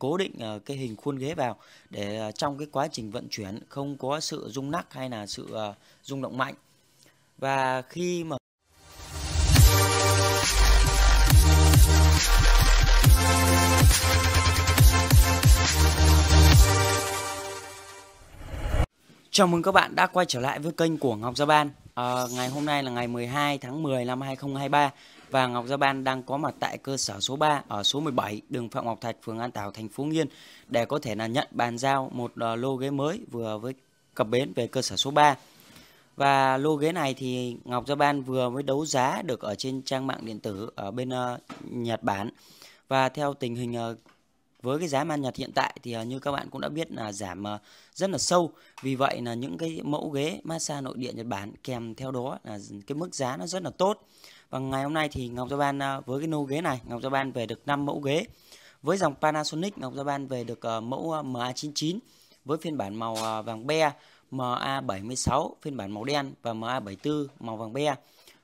cố định ờ, cái hình khuôn ghế vào để ờ, trong cái quá trình vận chuyển không có sự rung lắc hay là sự ờ, rung động mạnh. Và khi mà Chào mừng các bạn đã quay trở lại với kênh của Ngọc Gia Ban. À, ngày hôm nay là ngày 12 tháng 10 năm 2023 và Ngọc Gia Ban đang có mặt tại cơ sở số 3 ở số 17 đường Phạm Ngọc Thạch, phường An Tảo, thành phố Nghiên để có thể là nhận bàn giao một ờ, lô ghế mới vừa với cập bến về cơ sở số 3. Và lô ghế này thì Ngọc Gia Ban vừa mới đấu giá được ở trên trang mạng điện tử ở bên uh, Nhật Bản. Và theo tình hình uh, với cái giá man nhật hiện tại thì à, như các bạn cũng đã biết là giảm à, rất là sâu vì vậy là những cái mẫu ghế massage nội địa Nhật Bản kèm theo đó là cái mức giá nó rất là tốt và ngày hôm nay thì Ngọc Gia Ban à, với cái nô ghế này Ngọc Gia Ban về được 5 mẫu ghế với dòng Panasonic Ngọc Gia Ban về được mẫu MA99 với phiên bản màu vàng be MA76 phiên bản màu đen và MA74 màu vàng be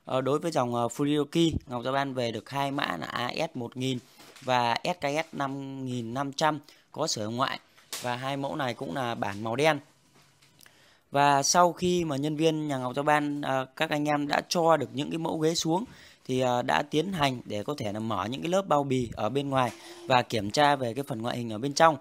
ờ, đối với dòng Furioki Ngọc Gia Ban về được hai mã là AS1000 và SKS 5500 có sửa ngoại và hai mẫu này cũng là bản màu đen và sau khi mà nhân viên nhà Ngọc Giao Ban à, các anh em đã cho được những cái mẫu ghế xuống thì à, đã tiến hành để có thể là mở những cái lớp bao bì ở bên ngoài và kiểm tra về cái phần ngoại hình ở bên trong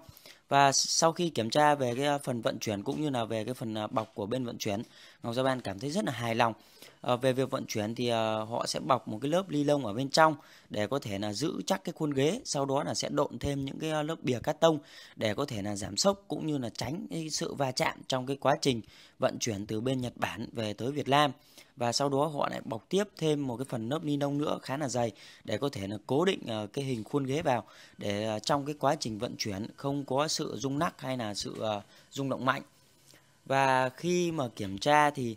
và sau khi kiểm tra về cái ờ, phần vận chuyển cũng như là về cái phần ờ, bọc của bên vận chuyển, Ngọc Gia Ban cảm thấy rất là hài lòng. À, về việc vận chuyển thì à, họ sẽ bọc một cái lớp ly lông ở bên trong để có thể là giữ chắc cái khuôn ghế, sau đó là sẽ độn thêm những cái lớp bìa cắt tông để có thể là giảm sốc cũng như là tránh cái sự va chạm trong cái quá trình vận chuyển từ bên Nhật Bản về tới Việt Nam và sau đó họ lại bọc tiếp thêm một cái phần lớp ni lông nữa khá là dày để có thể là cố định cái hình khuôn ghế vào để trong cái quá trình vận chuyển không có sự rung nắc hay là sự ờ, rung động mạnh và khi mà kiểm tra thì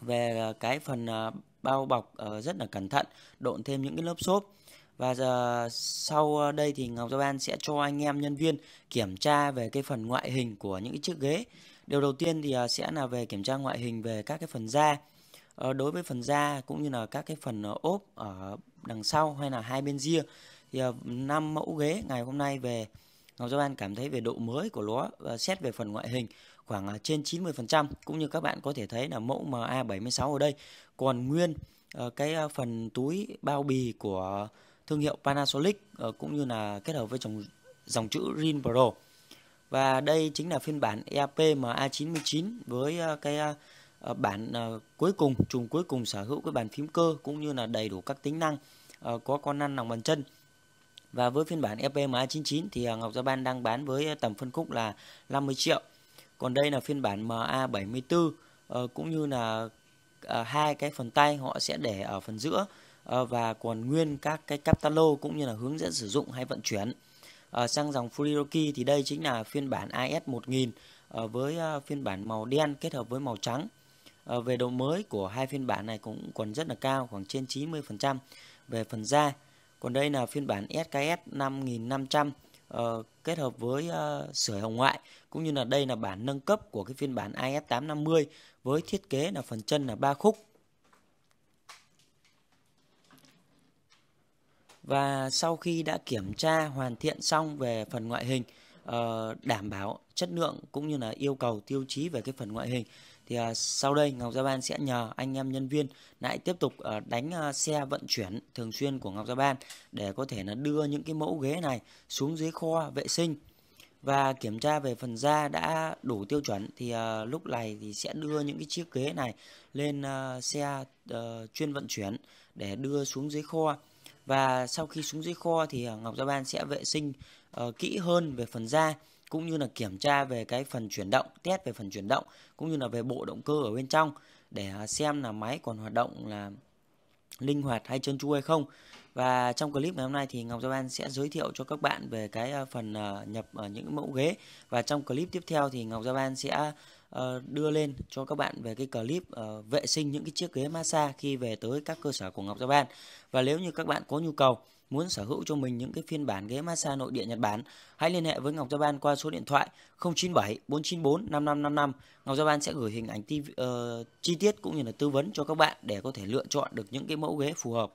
về ờ, cái phần ờ, bao bọc rất là cẩn thận độn thêm những cái lớp xốp và giờ sau đây thì Ngọc Giao An sẽ cho anh em nhân viên kiểm tra về cái phần ngoại hình của những cái chiếc ghế. Điều đầu tiên thì sẽ là về kiểm tra ngoại hình về các cái phần da. Đối với phần da cũng như là các cái phần ốp ở đằng sau hay là hai bên ria thì năm mẫu ghế ngày hôm nay về Ngọc Giao An cảm thấy về độ mới của lúa và xét về phần ngoại hình khoảng à, trên 90% cũng như các bạn có thể thấy là mẫu MA76 ở đây còn nguyên ờ, cái à, phần túi bao bì của thương hiệu Panasonic ờ, cũng như là kết hợp với dòng dòng chữ Rin Pro. Và đây chính là phiên bản EAP MA99 với à, cái bản cuối cùng, trùng cuối cùng sở hữu cái bàn phím cơ cũng như là đầy đủ các tính năng ờ, có con lăn lòng bàn chân và với phiên bản FPMA99 e thì à, Ngọc Gia Ban đang bán với à, tầm phân khúc là 50 triệu. Còn đây là phiên bản MA74 ờ, cũng như là à, hai cái phần tay họ sẽ để ở phần giữa ờ, và còn nguyên các cái catalog cũng như là hướng dẫn sử dụng hay vận chuyển. Ờ, sang dòng Furoki thì đây chính là phiên bản AS1000 với phiên bản màu đen kết hợp với màu trắng. Về độ mới của hai phiên bản này cũng còn rất là cao khoảng trên 90% về phần da. Còn đây là phiên bản SKS 5500 uh, kết hợp với uh, ờ, sưởi hồng ngoại cũng như là đây là bản nâng cấp của cái phiên bản IS 850 với thiết kế là phần chân là ba khúc. Và sau khi đã kiểm tra hoàn thiện xong về phần ngoại hình uh, đảm bảo chất lượng cũng như là yêu cầu tiêu chí về cái phần ngoại hình thì uh, sau đây Ngọc Gia Ban sẽ nhờ anh em nhân viên lại tiếp tục uh, đánh uh, xe vận chuyển thường xuyên của Ngọc Gia Ban để có thể là đưa những cái mẫu ghế này xuống dưới kho vệ sinh và kiểm tra về phần da đã đủ tiêu chuẩn thì uh, lúc này thì sẽ đưa những cái chiếc ghế này lên uh, xe uh, chuyên vận chuyển để đưa xuống dưới kho và sau khi xuống dưới kho thì uh, Ngọc Gia Ban sẽ vệ sinh uh, kỹ hơn về phần da cũng như là kiểm tra về cái phần chuyển động, test về phần chuyển động cũng như là về bộ động cơ ở bên trong để à, xem là máy còn hoạt động là linh hoạt hay trơn tru hay không. Và trong clip ngày hôm nay thì Ngọc Japan sẽ giới thiệu cho các bạn về cái à, phần à, nhập những mẫu ghế và trong clip tiếp theo thì Ngọc Japan sẽ ờ, đưa lên cho các bạn về cái clip ờ, vệ sinh những cái chiếc ghế massage khi về tới các cơ sở của Ngọc Japan. Và nếu như các bạn có nhu cầu Muốn sở hữu cho mình những cái phiên bản ghế massage nội địa Nhật Bản, hãy liên hệ với Ngọc gia ban qua số điện thoại 097 494 5555. Ngọc gia ban sẽ gửi hình ảnh TV, uh, ờ, chi tiết cũng như là tư vấn cho các bạn để có thể lựa chọn được những cái mẫu ghế phù hợp.